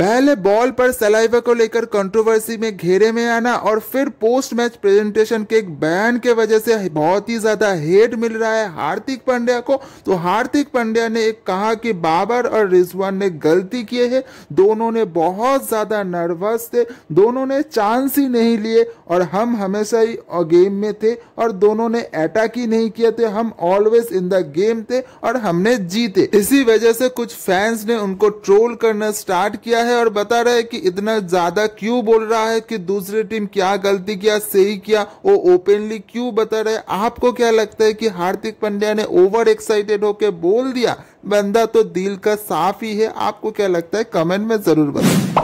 पहले बॉल पर सलाइवा को लेकर कंट्रोवर्सी में घेरे में आना और फिर पोस्ट मैच प्रेजेंटेशन के एक बयान के वजह से बहुत ही ज्यादा हेट मिल रहा है हार्दिक पांड्या को तो हार्दिक पांड्या ने एक कहा कि बाबर और रिजवान ने गलती किए है दोनों ने बहुत ज्यादा नर्वस थे दोनों ने चांस ही नहीं लिए और हम हमेशा ही गेम में थे और दोनों ने अटैक ही नहीं किया थे हम ऑलवेज इन द गेम थे और हमने जीते इसी वजह से कुछ फैंस ने उनको ट्रोल करना स्टार्ट किया है और बता रहा है कि इतना ज्यादा क्यों बोल रहा है कि दूसरी टीम क्या गलती किया सही किया वो ओपनली क्यों बता रहा है आपको क्या लगता है कि हार्दिक पंड्या ने ओवर एक्साइटेड होकर बोल दिया बंदा तो दिल का साफ ही है आपको क्या लगता है कमेंट में जरूर बताए